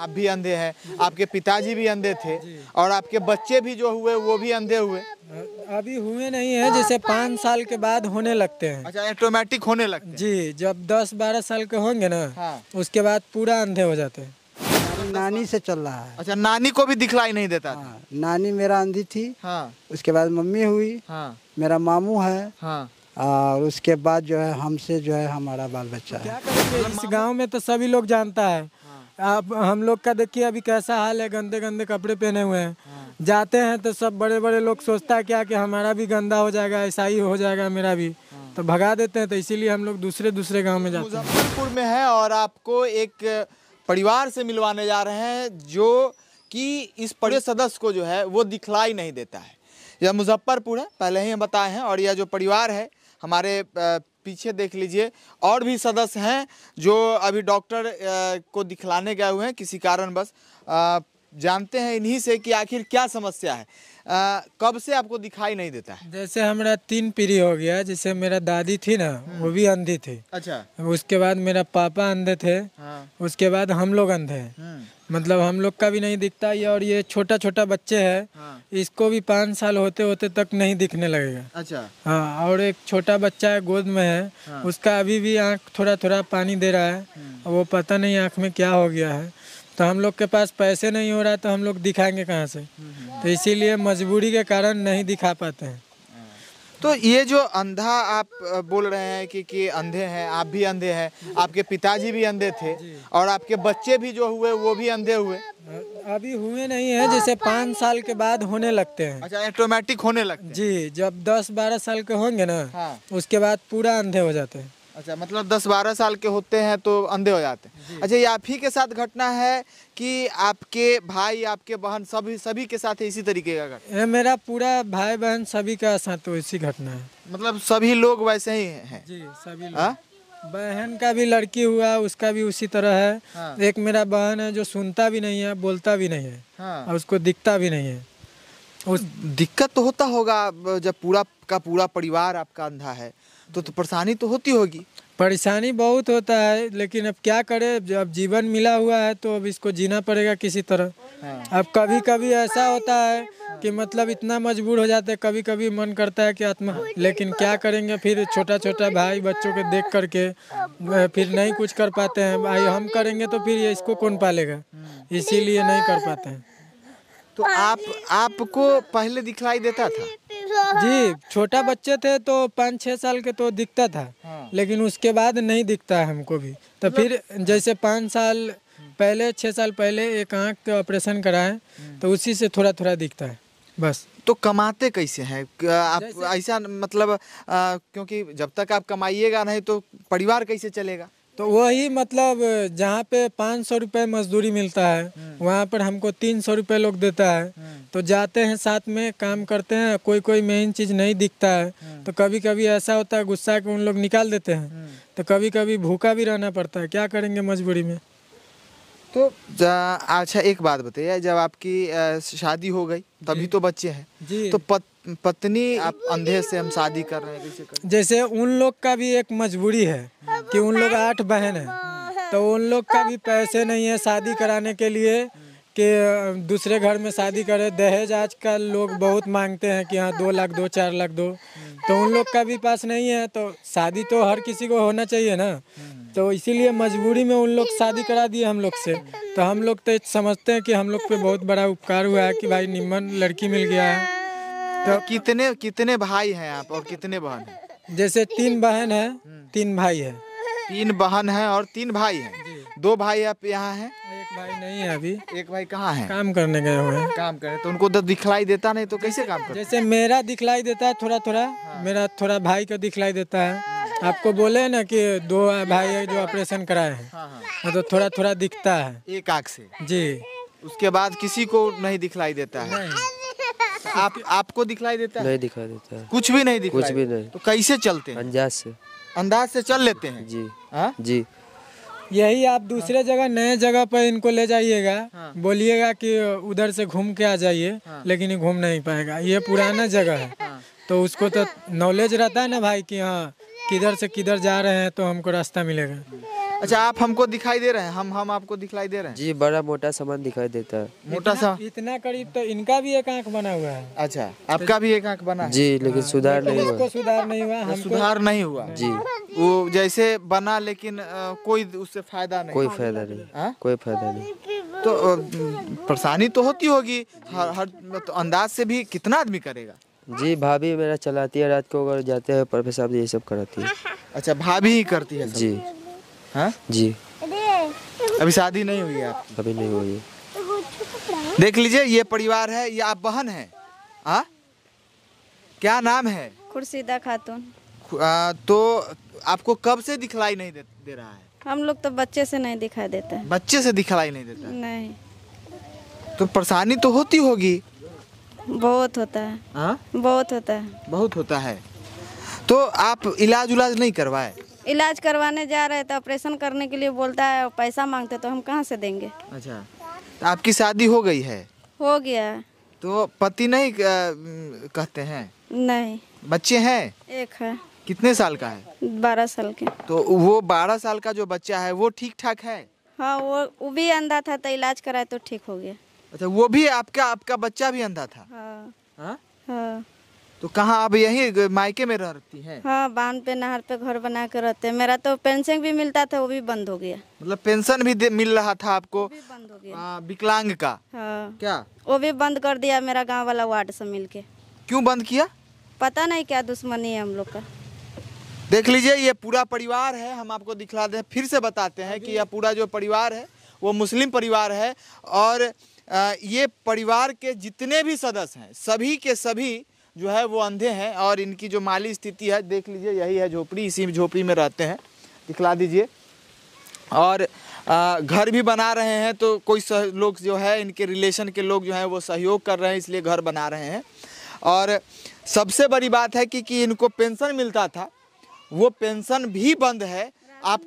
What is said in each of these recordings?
आप भी अंधे हैं आपके पिताजी भी अंधे थे और आपके बच्चे भी जो हुए वो भी अंधे हुए अभी हुए नहीं है जैसे पाँच साल के बाद होने लगते हैं अच्छा ऑटोमेटिक होने लगते हैं जी जब दस बारह साल के होंगे ना हाँ। उसके बाद पूरा अंधे हो जाते हैं नानी से चल रहा है अच्छा नानी को भी दिखलाई नहीं देता हाँ, नानी मेरा अंधी थी हाँ। उसके बाद मम्मी हुई हाँ। मेरा मामू है हाँ। और उसके बाद जो है हमसे जो है हमारा बाल बच्चा है इस गाँव में तो सभी लोग जानता है आप हम लोग का देखिए अभी कैसा हाल है गंदे गंदे कपड़े पहने हुए हैं हाँ। जाते हैं तो सब बड़े बड़े लोग सोचता है क्या कि हमारा भी गंदा हो जाएगा ऐसा ही हो जाएगा मेरा भी हाँ। तो भगा देते हैं तो इसीलिए हम लोग दूसरे दूसरे गांव में जाते हैं मुजफ्फरपुर में है और आपको एक परिवार से मिलवाने जा रहे हैं जो कि इस बड़े सदस्य को जो है वो दिखलाई नहीं देता है यह मुजफ्फरपुर है पहले ही हम बताए हैं और यह जो परिवार है हमारे पीछे देख लीजिए और भी सदस्य हैं जो अभी डॉक्टर को दिखलाने गए हुए हैं किसी बस जानते हैं इन्हीं से कि आखिर क्या समस्या है आ, कब से आपको दिखाई नहीं देता है जैसे हमारा तीन पीढ़ी हो गया जैसे मेरा दादी थी ना हम्म। वो भी अंधी थी अच्छा उसके बाद मेरा पापा अंधे थे हाँ। उसके बाद हम लोग अंधे हैं हम्म। मतलब हम लोग का भी नहीं दिखता ये और ये छोटा छोटा बच्चे है हाँ। इसको भी पाँच साल होते होते तक नहीं दिखने लगेगा अच्छा हाँ और एक छोटा बच्चा है गोद में है हाँ। उसका अभी भी आँख थोड़ा थोड़ा पानी दे रहा है हम्म। वो पता नहीं आँख में क्या हो गया है तो हम लोग के पास पैसे नहीं हो रहा तो हम लोग दिखाएंगे कहाँ से हम्म, हम्म। तो इसीलिए मजबूरी के कारण नहीं दिखा पाते हैं तो ये जो अंधा आप बोल रहे हैं कि कि अंधे हैं आप भी अंधे हैं आपके पिताजी भी अंधे थे और आपके बच्चे भी जो हुए वो भी अंधे हुए अभी हुए नहीं है जैसे पाँच साल के बाद होने लगते हैं अच्छा ऑटोमेटिक होने लगते हैं जी जब दस बारह साल के होंगे ना हाँ। उसके बाद पूरा अंधे हो जाते हैं अच्छा मतलब 10-12 साल के होते हैं तो अंधे हो जाते हैं अच्छा ये आप ही के साथ घटना है कि आपके भाई आपके बहन सभी सभी के साथ इसी तरीके का घटना मेरा पूरा भाई बहन सभी का साथ तो इसी घटना है मतलब सभी लोग वैसे ही हैं जी सभी लोग हाँ? बहन का भी लड़की हुआ उसका भी उसी तरह है हाँ। एक मेरा बहन है जो सुनता भी नहीं है बोलता भी नहीं है हाँ। और उसको दिखता भी नहीं है उस दिक्कत तो होता होगा जब पूरा का पूरा परिवार आपका अंधा है तो, तो परेशानी तो होती होगी परेशानी बहुत होता है लेकिन अब क्या करें अब जीवन मिला हुआ है तो अब इसको जीना पड़ेगा किसी तरह हाँ। अब कभी कभी ऐसा होता है कि मतलब इतना मजबूर हो जाता है कभी कभी मन करता है कि आत्मा लेकिन क्या करेंगे फिर छोटा छोटा भाई बच्चों को देख करके फिर नहीं कुछ कर पाते हैं भाई हम करेंगे तो फिर ये इसको कौन पालेगा इसीलिए नहीं कर पाते हैं तो आप आपको पहले दिखलाई देता था जी छोटा बच्चे थे तो पाँच छः साल के तो दिखता था हाँ। लेकिन उसके बाद नहीं दिखता है हमको भी तो मतलब फिर जैसे पाँच साल पहले छः साल पहले एक आँख का ऑपरेशन कराए तो हम्म। उसी से थोड़ा थोड़ा दिखता है बस तो कमाते कैसे हैं आप ऐसा मतलब आ, क्योंकि जब तक आप कमाइएगा नहीं तो परिवार कैसे चलेगा तो वही मतलब जहाँ पे पाँच सौ रुपये मजदूरी मिलता है हम्म। वहाँ पर हमको तीन सौ रुपये लोग देता है हम्म। तो जाते हैं साथ में काम करते हैं कोई कोई मेन चीज़ नहीं दिखता है हम्म। तो कभी कभी ऐसा होता है गुस्सा के उन लोग निकाल देते हैं तो कभी कभी भूखा भी रहना पड़ता है क्या करेंगे मजबूरी में तो अच्छा एक बात बताइए जब आपकी शादी हो गई तभी तो बच्चे हैं तो पत, पत्नी आप अंधे से हम शादी कर रहे हैं जैसे उन लोग का भी एक मजबूरी है कि उन लोग आठ बहन हैं तो उन लोग का भी पैसे नहीं है शादी कराने के लिए कि दूसरे घर में शादी करे दहेज आज का लोग बहुत मांगते हैं कि हाँ दो लाख दो चार लाख दो तो उन लोग का भी पास नहीं है तो शादी तो हर किसी को होना चाहिए ना तो इसीलिए मजबूरी में उन लोग शादी करा दिए हम लोग से तो हम लोग तो समझते हैं कि हम लोग पे बहुत बड़ा उपकार हुआ है कि भाई निम्न लड़की मिल गया है तो कितने कितने भाई हैं आप और कितने बहन जैसे तीन बहन है तीन भाई है तीन बहन है और तीन भाई हैं दो भाई आप यहाँ हैं एक भाई नहीं है अभी एक भाई कहाँ है काम करने गए हुए हैं काम करें तो उनको तो दिखलाई देता नहीं तो कैसे काम करते जैसे मेरा दिखलाई देता है थोड़ा थोड़ा हाँ। मेरा थोड़ा भाई का दिखलाई देता है आपको बोले ना कि दो भाई जो ऑपरेशन कराए हैं हाँ, हाँ, हाँ। तो थोड़ा थोड़ा दिखता है एक आँख से जी उसके बाद किसी को नहीं दिखलाई देता है आप आपको दिखलाई देता है नहीं दिखाई देता है कुछ भी नहीं दिखलाई कुछ भी नहीं तो कैसे चलते हैं से अंदाज से चल लेते हैं जी हाँ जी यही आप दूसरे जगह नए जगह पर इनको ले जाइएगा हाँ। बोलिएगा कि उधर से घूम के आ जाइए हाँ। लेकिन ये घूम नहीं पाएगा ये पुराना जगह है हाँ। तो उसको तो नॉलेज रहता है ना भाई कि हाँ किधर से किधर जा रहे हैं तो हमको रास्ता मिलेगा अच्छा आप हमको दिखाई दे रहे हैं हम हम आपको दिखाई दे रहे हैं जी बड़ा मोटा सामान दिखाई देता है मोटा सा इतना करीब तो इनका भी एक आंख बना हुआ है अच्छा आपका भी एक आंख बना है जी लेकिन हाँ, सुधार नहीं हुआ सुधार नहीं हुआ सुधार नहीं हुआ जी वो जैसे बना लेकिन कोई उससे फायदा नहीं कोई फायदा नहीं हाँ? कोई फायदा नहीं तो परेशानी तो होती होगी हर, हर तो अंदाज से भी कितना आदमी करेगा जी भाभी मेरा चलाती है रात को अगर जाते हैं प्रोफेसर साहब ये सब कराती है अच्छा भाभी ही करती है जी हाँ? जी अभी शादी नहीं हुई है आपकी अभी नहीं हुई देख लीजिए ये परिवार है ये आप बहन है आ? हाँ? क्या नाम है खुर्शीदा खातून आ, तो आपको कब से दिखलाई नहीं दे, दे रहा है हम लोग तो बच्चे से नहीं दिखाई देते है बच्चे से दिखलाई नहीं देता नहीं तो परेशानी तो होती होगी बहुत होता है आ? हाँ? बहुत होता है बहुत होता है तो आप इलाज उलाज नहीं करवाए इलाज करवाने जा रहे तो ऑपरेशन करने के लिए बोलता है पैसा मांगते तो हम कहाँ से देंगे अच्छा तो आपकी शादी हो गई है हो गया तो पति नहीं कहते हैं नहीं बच्चे हैं एक है कितने साल का है बारह साल के तो वो बारह साल का जो बच्चा है वो ठीक ठाक है हाँ वो वो भी अंधा था तो इलाज कराए तो ठीक हो गया अच्छा वो भी आपका आपका बच्चा भी अंधा था हाँ हाँ हाँ तो कहाँ अब यही मायके में रहती है हाँ बांध पे नहर पे घर बना के रहते हैं मेरा तो पेंशन भी मिलता था वो भी बंद हो गया मतलब पेंशन भी मिल रहा था आपको भी बंद हो गया विकलांग का हाँ क्या वो भी बंद कर दिया मेरा गाँव वाला वार्ड से मिल के क्यों बंद किया पता नहीं क्या दुश्मनी है हम लोग का देख लीजिए ये पूरा परिवार है हम आपको दिखला दे फिर से बताते हैं कि यह पूरा जो परिवार है वो मुस्लिम परिवार है और ये परिवार के जितने भी सदस्य हैं सभी के सभी जो है वो अंधे हैं और इनकी जो माली स्थिति है देख लीजिए यही है झोपड़ी इसी झोपड़ी में रहते हैं दिखला दीजिए और घर भी बना रहे हैं तो कोई लोग जो है इनके रिलेशन के लोग जो हैं वो सहयोग कर रहे हैं इसलिए घर बना रहे हैं और सबसे बड़ी बात है कि, कि इनको पेंशन मिलता था वो पेंशन भी बंद है आप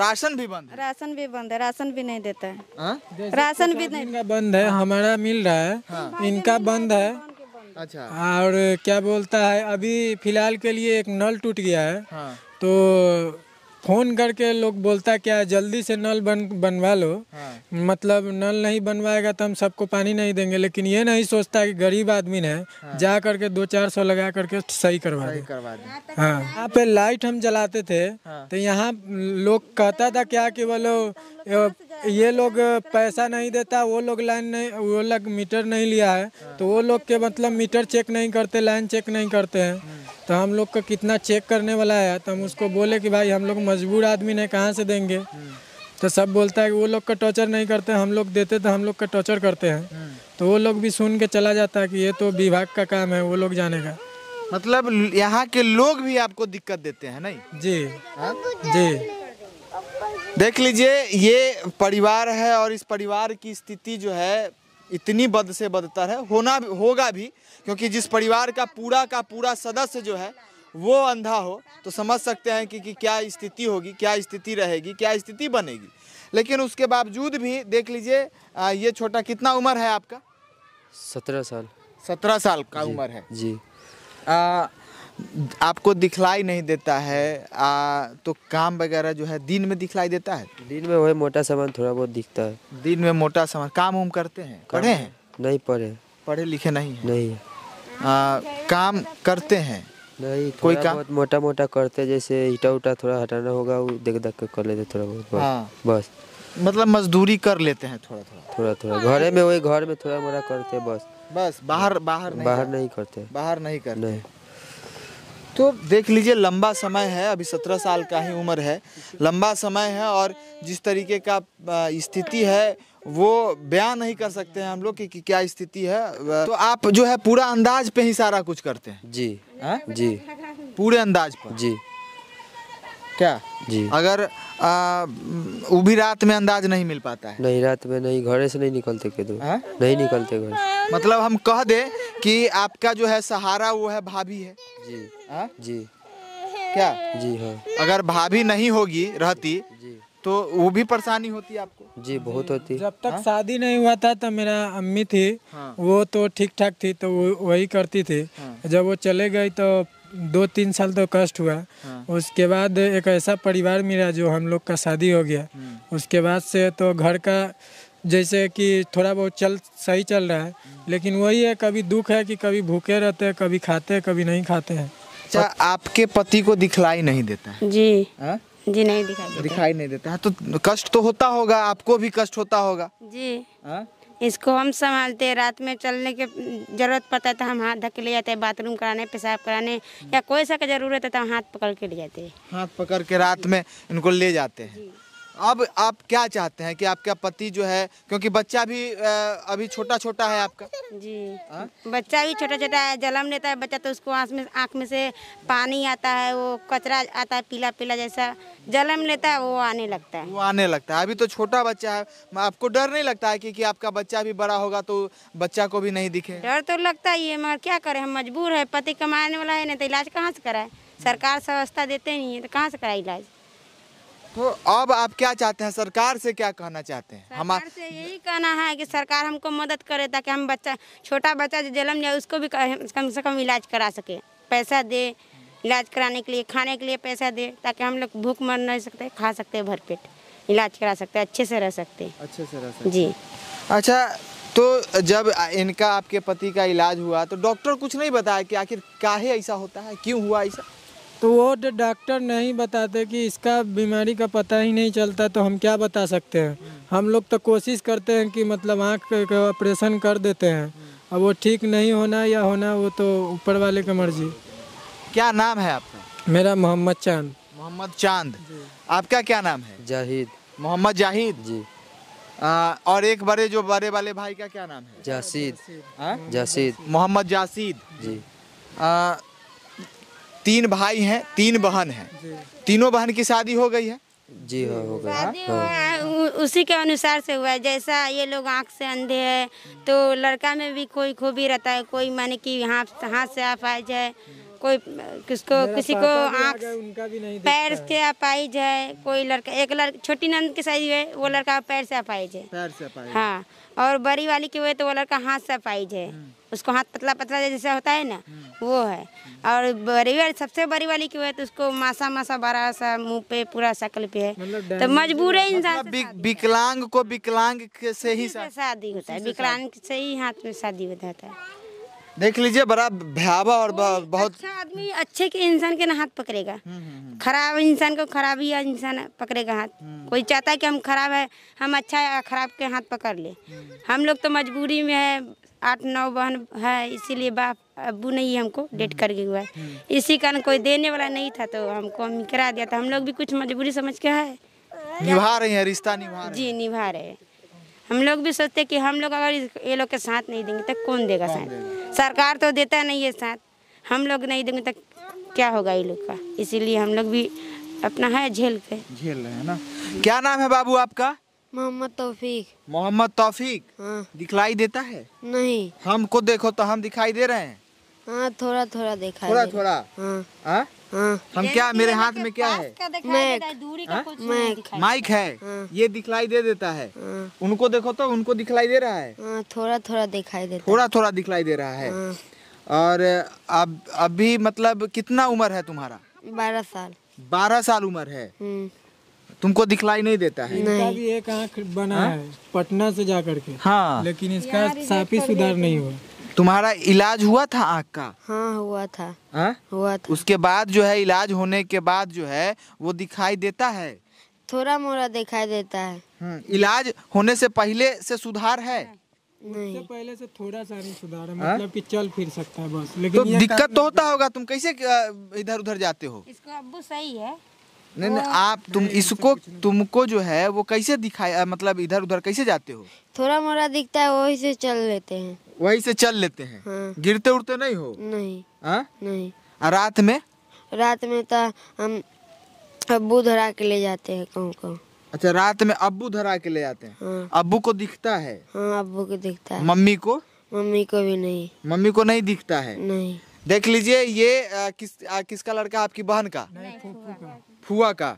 राशन भी बंद है। राशन भी बंद है राशन भी नहीं देता है हाँ? राशन भी नहीं बंद है हमारा मिल रहा है हाँ। इनका बंद है अच्छा और क्या बोलता है अभी फिलहाल के लिए एक नल टूट गया है हाँ। तो फोन करके लोग बोलता क्या जल्दी से नल बन बनवा लो हाँ। मतलब नल नहीं बनवाएगा तो हम सबको पानी नहीं देंगे लेकिन ये नहीं सोचता कि गरीब आदमी है हाँ। जा करके दो चार सौ लगा करके सही करवा दे हाँ यहाँ पे लाइट हम जलाते थे हाँ। तो यहाँ लोग कहता था क्या कि बोलो ये लोग पैसा नहीं देता वो लोग लाइन नहीं वो लोग मीटर नहीं लिया है हाँ। तो वो लोग के मतलब मीटर चेक नहीं करते लाइन चेक नहीं करते हैं हम्म। तो हम लोग का कितना चेक करने वाला है तो हम उसको बोले कि भाई हम लोग मजबूर आदमी ने कहाँ से देंगे तो सब बोलता है कि वो लोग का टॉर्चर नहीं करते हम लोग देते तो हम लोग का टॉर्चर करते हैं तो वो लोग भी सुन के चला जाता है कि ये तो विभाग का काम है वो लोग जाने का मतलब यहाँ के लोग भी आपको दिक्कत देते हैं नहीं जी हा? जी देख लीजिए ये परिवार है और इस परिवार की स्थिति जो है इतनी बद से बदतर है होना होगा भी क्योंकि जिस परिवार का पूरा का पूरा सदस्य जो है वो अंधा हो तो समझ सकते हैं कि, कि क्या स्थिति होगी क्या स्थिति रहेगी क्या स्थिति बनेगी लेकिन उसके बावजूद भी देख लीजिए ये छोटा कितना उम्र है आपका सत्रह साल सत्रह साल का उम्र है जी आ, आपको दिखलाई नहीं देता है आ, तो काम वगैरह जो है दिन में दिखलाई देता है दिन में वही मोटा सामान थोड़ा बहुत दिखता है दिन में मोटा सामान काम उम करते हैं पढ़े हैं नहीं पढ़े पढ़े लिखे नहीं है नहीं आ, काम करते हैं नहीं कोई काम बहुत मोटा मोटा करते जैसे ईटा उटा थोड़ा हटाना होगा वो देख देख के कर लेते थोड़ा बहुत हाँ बस मतलब मजदूरी कर लेते हैं थोड़ा थोड़ा थोड़ा थोड़ा घर में वही घर में थोड़ा मोटा करते बस बस बाहर बाहर नहीं बाहर नहीं करते बाहर नहीं करते नहीं तो देख लीजिए लंबा समय है अभी सत्रह साल का ही उम्र है लंबा समय है और जिस तरीके का स्थिति है वो बयान नहीं कर सकते हैं हम लोग कि, कि क्या स्थिति है तो आप जो है पूरा अंदाज पे ही सारा कुछ करते हैं जी है? हाँ? जी पूरे अंदाज पर जी क्या जी अगर वो भी रात में अंदाज नहीं मिल पाता है नहीं रात में नहीं घरे से नहीं निकलते के दो हा? नहीं निकलते घर मतलब हम कह दे कि आपका जो है सहारा वो है भाभी है जी आ? हाँ? जी क्या जी हाँ अगर भाभी नहीं होगी रहती तो वो भी परेशानी होती है आपको जी बहुत होती जब तक हाँ? शादी नहीं हुआ था तब मेरा अम्मी थी हाँ? वो तो ठीक ठाक थी तो वही करती थी हाँ? जब वो चले गई तो दो तीन साल तो कष्ट हुआ हाँ। उसके बाद एक ऐसा परिवार मिला जो हम लोग का शादी हो गया हम्म। उसके बाद से तो घर का जैसे कि थोड़ा बहुत चल सही चल रहा है हम्म। लेकिन वही है कभी दुख है कि कभी भूखे रहते हैं कभी खाते हैं कभी नहीं खाते हैं अच्छा, आपके पति को दिखलाई नहीं देता जी हाँ? जी नहीं दिखाई देता दिखाई नहीं देता हाँ, तो कष्ट तो होता होगा आपको भी कष्ट होता होगा जी आ? हाँ? इसको हम संभालते रात में चलने के जरूरत पड़ता था तो हम हाथ धक्के ले जाते बाथरूम कराने पेशाब कराने या कोई सा जरूरत है तो हम हाथ पकड़ के ले जाते हाथ पकड़ के रात में इनको ले जाते हैं अब आप क्या चाहते हैं कि आपका पति जो है क्योंकि बच्चा भी अभी छोटा छोटा है आपका जी आ? हाँ? बच्चा भी छोटा छोटा है जलम लेता है बच्चा तो उसको आँख में आँख में से पानी आता है वो कचरा आता है पीला पीला जैसा जलम लेता है वो आने लगता है वो आने लगता है अभी तो छोटा बच्चा है आपको डर नहीं लगता है कि, कि आपका बच्चा भी बड़ा होगा तो बच्चा को भी नहीं दिखे डर तो लगता ही है मगर क्या करे हम मजबूर है पति कमाने वाला है नहीं तो इलाज कहाँ से कराए सरकार सस्ता देते नहीं है तो कहाँ से कराए इलाज तो अब आप क्या चाहते हैं सरकार से क्या कहना चाहते हैं हमारे से यही कहना है कि सरकार हमको मदद करे ताकि हम बच्चा छोटा बच्चा जो जन्म जाए उसको भी कम से कम इलाज करा सके पैसा दे इलाज कराने के लिए खाने के लिए पैसा दे ताकि हम लोग भूख मर नहीं सकते खा सकते भर भरपेट इलाज करा सकते अच्छे से रह सकते अच्छे से रह सकते जी अच्छा तो जब इनका आपके पति का इलाज हुआ तो डॉक्टर कुछ नहीं बताया कि आखिर काहे ऐसा होता है क्यों हुआ ऐसा तो वो डॉक्टर नहीं बताते कि इसका बीमारी का पता ही नहीं चलता तो हम क्या बता सकते हैं हम लोग तो कोशिश करते हैं कि मतलब आँख का ऑपरेशन कर देते हैं अब वो ठीक नहीं होना या होना वो तो ऊपर वाले की मर्जी क्या नाम है आपका मेरा मोहम्मद चांद मोहम्मद चांद आपका क्या नाम है जाहिद मोहम्मद जाहिद जी आ, और एक बड़े जो बड़े वाले भाई का क्या नाम है जासीद हाँ? जासीद मोहम्मद जासीद जी आ, तीन भाई हैं तीन बहन हैं तीनों बहन की शादी हो गई है जी हो गया शादी हाँ। उसी के अनुसार से हुआ है जैसा ये लोग आंख से अंधे है तो लड़का में भी कोई खूबी रहता है कोई माने कि हाथ हाथ से आ जाए कोई किसको किसी को आँख पैर से आई जाए कोई लड़का एक लड़का छोटी नंद की शादी है वो लड़का पैर से अपाइज है पैर हाँ और बड़ी वाली की हुए तो वो लड़का हाथ से अपाइज जाए हम्म। उसको हाथ पतला पतला जैसा होता है ना हम्म। वो है और बड़ी वाली सबसे बड़ी वाली की है तो उसको मासा मासा बड़ा सा मुंह पे पूरा शक्ल पे है मतलब तो मजबूर है मतलब इंसान विकलांग को विकलांग से ही शादी होता है विकलांग से ही हाथ में शादी हो जाता है देख लीजिए बड़ा भयावह और बहुत अच्छा आदमी अच्छे के इंसान के ना हाथ पकड़ेगा हम्म, हम्म, हम्म। खराब इंसान को खराब ही इंसान पकड़ेगा हाथ कोई चाहता है कि हम खराब है हम अच्छा है खराब के हाथ पकड़ ले हम लोग तो मजबूरी में है आठ नौ बहन है इसीलिए बाप अबू नहीं हमको हम्म। डेट कर गई हुआ है हम्म। इसी कारण कोई देने वाला नहीं था तो हमको हम करा दिया था हम लोग भी कुछ मजबूरी समझ के है निभा रहे हैं रिश्ता निभा जी निभा रहे हैं हम लोग भी सोचते कि हम लोग अगर ये लोग के साथ नहीं देंगे तो कौन देगा साथ सरकार तो देता नहीं है साथ हम लोग नहीं देंगे तो क्या होगा ये लोग का इसीलिए हम लोग भी अपना है झेल के झेल रहे हैं ना क्या नाम है बाबू आपका मोहम्मद तौफीक मोहम्मद तौफीक हाँ। दिखलाई देता है नहीं हमको देखो तो हम दिखाई दे रहे हैं हाँ थोड़ा थोड़ा देखा थोड़ा थोड़ा हाँ।, हाँ हाँ हम क्या मेरे हाथ में क्या है हाँ? माइक माइक है हाँ। ये दिखलाई दे देता है उनको देखो तो उनको दिखलाई दे रहा है थोड़ा थोड़ा दिखाई दे थोड़ा थोड़ा दिखलाई दे रहा है और अब अभी मतलब कितना उम्र है तुम्हारा बारह साल बारह साल उम्र है हम्म। तुमको दिखलाई नहीं देता है इनका भी एक आँख बना हाँ? है पटना से जा करके हाँ लेकिन इसका साफी सुधार नहीं हुआ तुम्हारा इलाज हुआ था आँख का हाँ हुआ था आ? हाँ? हुआ था उसके बाद जो है इलाज होने के बाद जो है वो दिखाई देता है थोड़ा मोड़ा दिखाई देता है हम्म, इलाज होने से पहले से सुधार है नहीं पहले से थोड़ा सा नहीं सुधार है हाँ? मतलब कि चल फिर सकता है बस तो लेकिन तो दिक्कत तो होता होगा तुम कैसे इधर उधर जाते हो इसका अब्बू सही है नहीं नहीं आप तुम इसको तुमको जो है वो कैसे दिखाया मतलब इधर उधर कैसे जाते हो थोड़ा मोड़ा दिखता है वही से चल लेते हैं वही से चल लेते हैं हाँ। गिरते उड़ते नहीं हो नहीं आ? हाँ? नहीं आ, रात में रात में तो हम अबू धरा के ले जाते हैं कहूँ कहूँ अच्छा रात में अबू धरा के ले जाते हैं हाँ। अबू को दिखता है हाँ को दिखता है मम्मी को मम्मी को भी नहीं मम्मी को नहीं दिखता है नहीं देख लीजिए ये किस किसका लड़का आपकी बहन का नहीं, फुआ का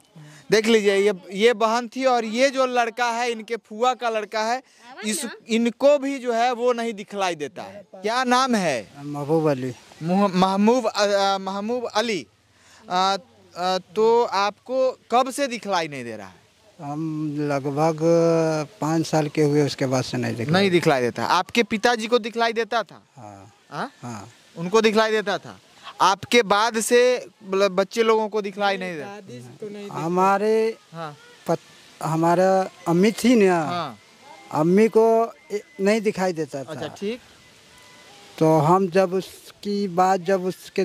देख लीजिए ये ये बहन थी और ये जो लड़का है इनके फुआ का लड़का है इस इनको भी जो है वो नहीं दिखलाई देता है क्या नाम है महबूब अली महमूब महमूब अली आ, आ, तो आपको कब से दिखलाई नहीं दे रहा है हम लगभग पाँच साल के हुए उसके बाद से नहीं दिखलाई नहीं दिखलाई देता आपके पिताजी को दिखलाई देता था हाँ, हाँ? हाँ। उनको दिखलाई देता था आपके बाद से मतलब बच्चे लोगों को दिखलाई नहीं दे तो हमारे हाँ। हमारा अम्मी थी ना हाँ। अम्मी को नहीं दिखाई देता था अच्छा ठीक तो हम जब उसकी बात जब उसके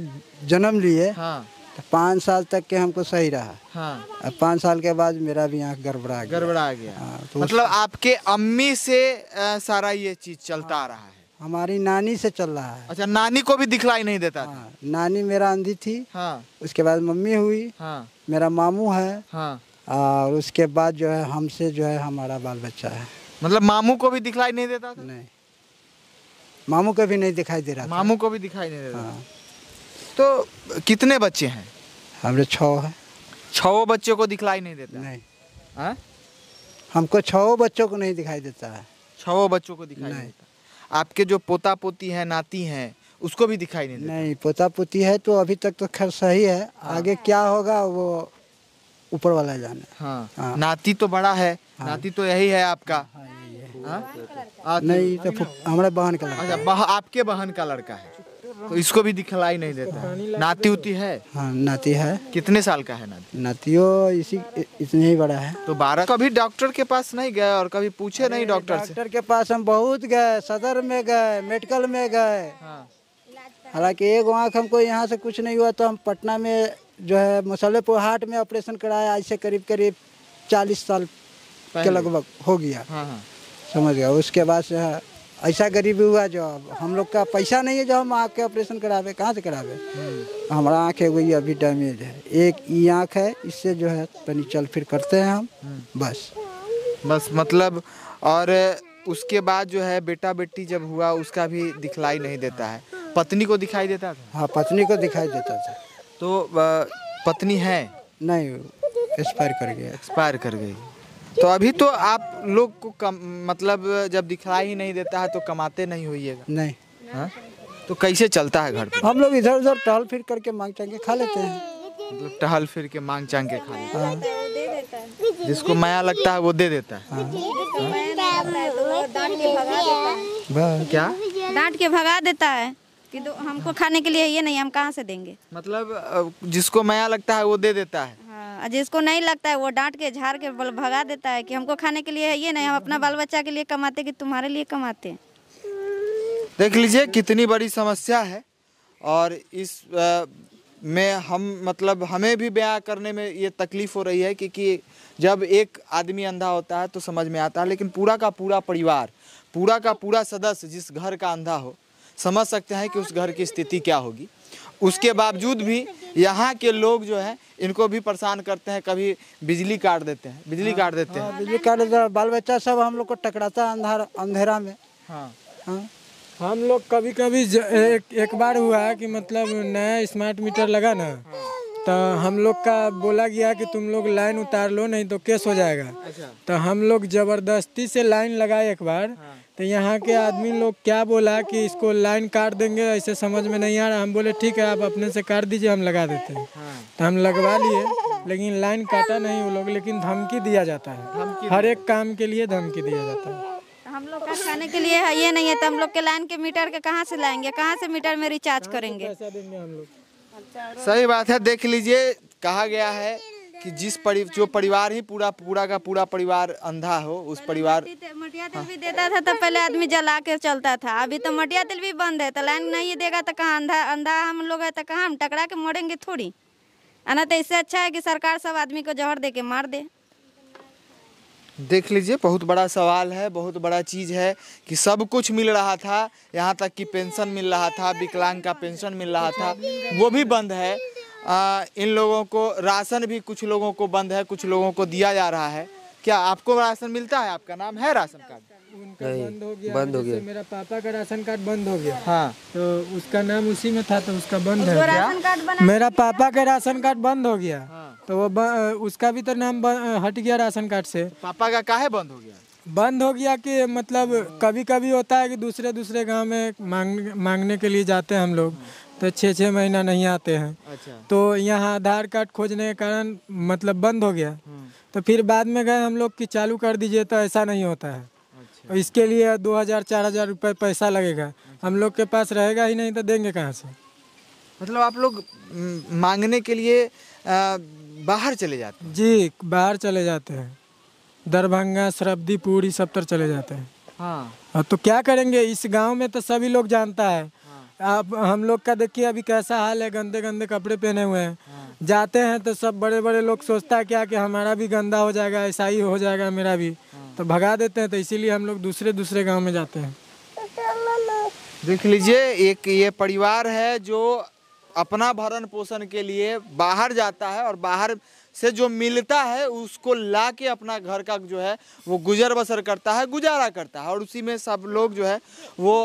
जन्म लिए हाँ। तो पाँच साल तक के हमको सही रहा हाँ। पाँच साल के बाद मेरा भी आँख गड़बड़ा गया गड़बड़ा गया हाँ, तो मतलब आपके अम्मी से आ, सारा ये चीज चलता हाँ। रहा है हमारी नानी से चल रहा है अच्छा नानी को भी दिखलाई नहीं देता हाँ, नानी मेरा आंधी थी हाँ, उसके बाद मम्मी हुई हाँ, मेरा मामू है हाँ, और उसके बाद जो है हमसे जो है हमारा बाल बच्चा है मतलब मामू को भी दिखलाई नहीं देता था? नहीं मामू को भी नहीं दिखाई दे रहा मामू को भी दिखाई नहीं दे रहा हाँ। तो कितने बच्चे हैं हमारे छो है छो बच्चों को दिखलाई नहीं देता नहीं हाँ? हमको छो बच्चों को नहीं दिखाई देता है छो बच्चों को दिखाई नहीं देता आपके जो पोता पोती हैं नाती हैं उसको भी दिखाई नहीं नहीं पोता पोती है तो अभी तक तो खैर सही है हाँ। आगे क्या होगा वो ऊपर वाला जाने हाँ।, हाँ नाती तो बड़ा है हाँ। नाती तो यही है आपका हाँ, हाँ? हाँ तो नहीं तो हमारे बहन का लड़का अच्छा आपके बहन का लड़का है तो इसको भी दिखलाई नहीं देता है नाती उती है हाँ नाती है कितने साल का है नाती नातियो इसी इतने ही बड़ा है तो बारह कभी डॉक्टर के पास नहीं गए और कभी पूछे नहीं डॉक्टर डॉक्टर के पास हम बहुत गए सदर में गए मेडिकल में गए हाँ। हालांकि एक वहाँ हमको यहाँ से कुछ नहीं हुआ तो हम पटना में जो है मसलेपुर हाट में ऑपरेशन कराया आज से करीब करीब चालीस साल के लगभग हो गया हाँ हाँ। समझ गया उसके बाद से ऐसा गरीबी हुआ जो अब हम लोग का पैसा नहीं है जो हम आँख के ऑपरेशन करावे कहाँ से करावे हम्म। हमारा आँख है वही अभी डैमेज है एक ई आँख है इससे जो है तनी चल फिर करते हैं हम हम्म। बस बस मतलब और उसके बाद जो है बेटा बेटी जब हुआ उसका भी दिखलाई नहीं देता है पत्नी को दिखाई देता था हाँ पत्नी को दिखाई देता था तो पत्नी है नहीं एक्सपायर कर गया एक्सपायर कर गई तो अभी तो आप लोग को कम मतलब जब दिखाई ही नहीं देता है तो कमाते नहीं होइएगा नहीं हा? तो कैसे चलता है घर पर हम लोग इधर उधर टहल फिर करके मांग चांग के खा लेते हैं मतलब टहल फिर के मांग चांग के खा लेते हैं हाँ। जिसको माया लगता है वो दे देता है हाँ। क्या डांट के भगा देता है कि हमको खाने के लिए ये नहीं हम कहाँ से देंगे मतलब जिसको माया लगता है वो दे देता है जिसको नहीं लगता है वो डांट के झाड़ के बल भगा देता है कि हमको खाने के लिए है ये नहीं हम अपना बाल बच्चा के लिए कमाते कि तुम्हारे लिए कमाते देख लीजिए कितनी बड़ी समस्या है और इस आ, में हम मतलब हमें भी ब्याह करने में ये तकलीफ़ हो रही है क्योंकि जब एक आदमी अंधा होता है तो समझ में आता है लेकिन पूरा का पूरा परिवार पूरा का पूरा सदस्य जिस घर का अंधा हो समझ सकते हैं कि उस घर की स्थिति क्या होगी उसके बावजूद भी यहाँ के लोग जो है इनको भी परेशान करते हैं कभी बिजली काट देते हैं बिजली हाँ। काट देते हैं हाँ, बिजली काट देते हैं बाल बच्चा सब हम लोग को टकराता है अंधार अंधेरा में हाँ हाँ हम लोग कभी कभी एक, एक बार हुआ है कि मतलब नया स्मार्ट मीटर लगा ना तो हम लोग का बोला गया कि तुम लोग लाइन उतार लो नहीं तो केस हो जाएगा अच्छा। तो हम लोग जबरदस्ती से लाइन लगाए एक बार हाँ। तो यहाँ के आदमी लोग क्या बोला कि इसको लाइन काट देंगे ऐसे समझ में नहीं आ रहा हम बोले ठीक है आप अपने से काट दीजिए हम लगा देते हैं हाँ। तो हम लगवा लिए लेकिन लाइन काटा नहीं वो लोग लेकिन धमकी दिया जाता है हर एक काम के लिए धमकी दिया जाता है हम लोग का खाने के लिए है ये नहीं है तो हम लोग के लाइन के मीटर के कहाँ से लाएंगे कहाँ से मीटर में रिचार्ज करेंगे सही बात है देख लीजिए कहा गया है कि जिस परि जो परिवार ही पूरा पूरा का पूरा परिवार अंधा हो उस परिवार मटिया तेल हाँ। भी देता था तो पहले आदमी जला के चलता था अभी तो मटिया तेल भी बंद है तो लाइन नहीं देगा तो कहाँ अंधा अंधा हम लोग है तो कहाँ हम टकरा के मरेंगे थोड़ी आना तो इससे अच्छा है कि सरकार सब आदमी को जहर दे के मार दे देख लीजिए बहुत बड़ा सवाल है बहुत बड़ा चीज़ है कि सब कुछ मिल रहा था यहाँ तक कि पेंशन मिल रहा था विकलांग का पेंशन मिल रहा था वो भी बंद है आ, इन लोगों को राशन भी कुछ लोगों को बंद है कुछ लोगों को दिया जा रहा है क्या आपको राशन मिलता है आपका नाम है राशन कार्ड उनका बंद हो गया बंद हो गया मेरा पापा का राशन कार्ड बंद हो गया हाँ तो उसका नाम उसी में था तो उसका बंद है मेरा पापा का राशन कार्ड बंद हो गया हाँ। तो वो ब, उसका भी तो नाम हट गया राशन कार्ड से तो पापा का काहे बंद हो गया बंद हो गया कि मतलब कभी कभी होता है कि दूसरे दूसरे गांव में मांग मांगने के लिए जाते हैं हम लोग तो छः छः महीना नहीं आते हैं अच्छा तो यहाँ आधार कार्ड खोजने के कारण मतलब बंद हो गया हम्म। तो फिर बाद में गए हम लोग कि चालू कर दीजिए तो ऐसा नहीं होता है अच्छा। इसके लिए दो हज़ार चार हज़ार रुपये पैसा लगेगा अच्छा। हम लोग के पास रहेगा ही नहीं तो देंगे कहाँ से मतलब आप लोग मांगने के लिए आ, बाहर चले जाते हैं जी बाहर चले जाते हैं दरभंगा शरब्दीपुर ये सब तर चले जाते हैं हाँ।, हाँ तो क्या करेंगे इस गांव में तो सभी लोग जानता है आप हम लोग का देखिए अभी कैसा हाल है गंदे गंदे कपड़े पहने हुए हैं हाँ। जाते हैं तो सब बड़े बड़े लोग सोचता है क्या कि हमारा भी गंदा हो जाएगा ऐसा ही हो जाएगा मेरा भी हाँ। तो भगा देते हैं तो इसीलिए हम लोग दूसरे दूसरे गाँव में जाते हैं देख लीजिए एक ये परिवार है जो अपना भरण पोषण के लिए बाहर जाता है और बाहर से जो मिलता है उसको ला के अपना घर का जो है वो गुजर बसर करता है गुजारा करता है और उसी में सब लोग जो है वो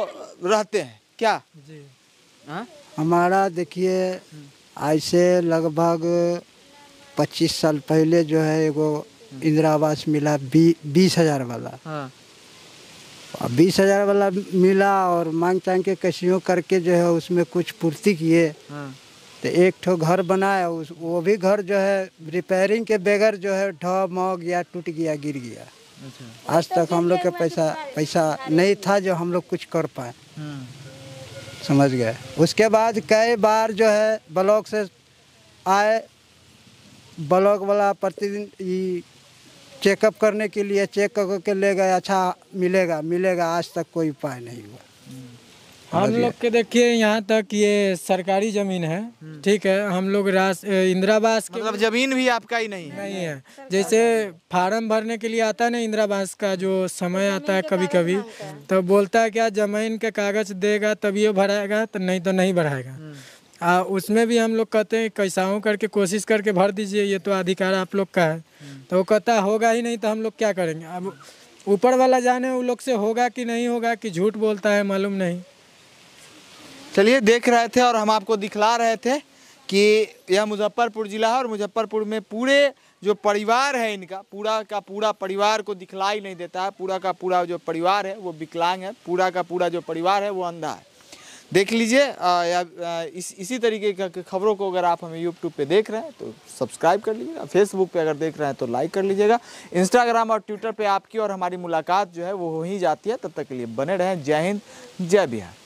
रहते हैं क्या जी हा? हमारा देखिए आज से लगभग 25 साल पहले जो है एगो इंदिरा आवास मिला बीस हजार वाला हाँ। बीस हजार वाला मिला और मांग चांग के कसियों करके जो है उसमें कुछ पूर्ति किए हाँ। तो एक ठो घर बनाया उस वो भी घर जो है रिपेयरिंग के बगैर जो है ढो मौ गया टूट गया गिर गया अच्छा। आज तक हम लोग के पैसा पैसा नहीं था जो हम लोग कुछ कर पाए हाँ। समझ गए उसके बाद कई बार जो है ब्लॉक से आए ब्लॉक वाला प्रतिदिन ये चेकअप करने के लिए चेक करके ले गए अच्छा मिलेगा मिलेगा आज तक कोई उपाय नहीं हुआ हम्म। हम लोग के देखिए यहाँ तक ये सरकारी जमीन है हम्म। ठीक है हम लोग रास इंदिरावास के मतलब जमीन भी आपका ही नहीं है नहीं है जैसे फार्म भरने के लिए आता है ना इंदिरावास का जो समय आता है कभी कभी तो बोलता है क्या जमीन का कागज देगा तभी भराएगा तो नहीं तो नहीं भराएगा हम्म। आ, उसमें भी हम लोग कहते हैं कैसाओं करके कोशिश करके भर दीजिए ये तो अधिकार आप लोग का है हम्म। तो वो कहता होगा ही नहीं तो हम लोग क्या करेंगे अब ऊपर वाला जाने वो लोग से होगा कि नहीं होगा कि झूठ बोलता है मालूम नहीं चलिए देख रहे थे और हम आपको दिखला रहे थे कि यह मुजफ्फरपुर ज़िला है और मुजफ्फरपुर में पूरे जो परिवार है इनका पूरा का पूरा परिवार को दिखलाई नहीं देता है पूरा का पूरा जो परिवार है वो विकलांग है पूरा का पूरा जो परिवार है वो अंधा है देख लीजिए या इस इसी तरीके का खबरों को अगर आप हमें यूट्यूब पे देख रहे हैं तो सब्सक्राइब कर लीजिएगा फेसबुक पे अगर देख रहे हैं तो लाइक कर लीजिएगा इंस्टाग्राम और ट्विटर पे आपकी और हमारी मुलाकात जो है वो हो ही जाती है तब तक के लिए बने रहें जय हिंद जय बिहार